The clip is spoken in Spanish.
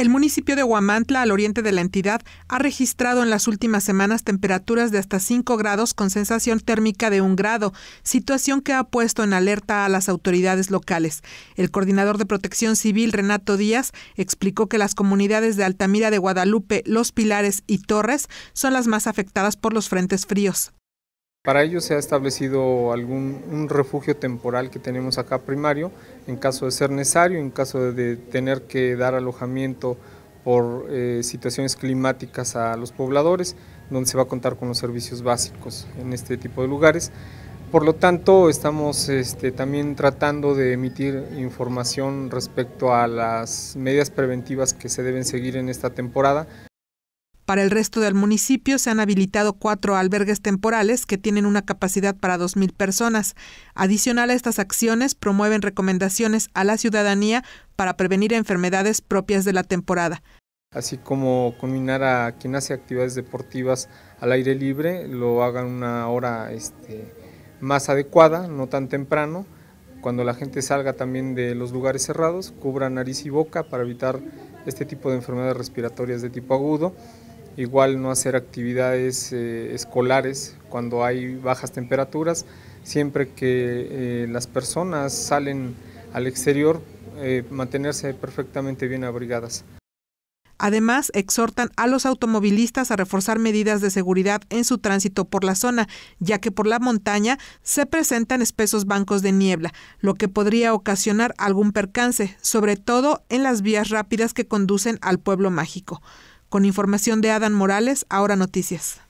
El municipio de Huamantla, al oriente de la entidad, ha registrado en las últimas semanas temperaturas de hasta 5 grados con sensación térmica de 1 grado, situación que ha puesto en alerta a las autoridades locales. El coordinador de protección civil, Renato Díaz, explicó que las comunidades de Altamira de Guadalupe, Los Pilares y Torres son las más afectadas por los frentes fríos. Para ello se ha establecido algún un refugio temporal que tenemos acá primario, en caso de ser necesario, en caso de tener que dar alojamiento por eh, situaciones climáticas a los pobladores, donde se va a contar con los servicios básicos en este tipo de lugares. Por lo tanto, estamos este, también tratando de emitir información respecto a las medidas preventivas que se deben seguir en esta temporada. Para el resto del municipio se han habilitado cuatro albergues temporales que tienen una capacidad para 2.000 personas. Adicional a estas acciones, promueven recomendaciones a la ciudadanía para prevenir enfermedades propias de la temporada así como combinar a quien hace actividades deportivas al aire libre, lo hagan una hora este, más adecuada, no tan temprano, cuando la gente salga también de los lugares cerrados, cubra nariz y boca para evitar este tipo de enfermedades respiratorias de tipo agudo igual no hacer actividades eh, escolares cuando hay bajas temperaturas, siempre que eh, las personas salen al exterior, eh, mantenerse perfectamente bien abrigadas. Además, exhortan a los automovilistas a reforzar medidas de seguridad en su tránsito por la zona, ya que por la montaña se presentan espesos bancos de niebla, lo que podría ocasionar algún percance, sobre todo en las vías rápidas que conducen al pueblo mágico. Con información de Adán Morales, ahora noticias.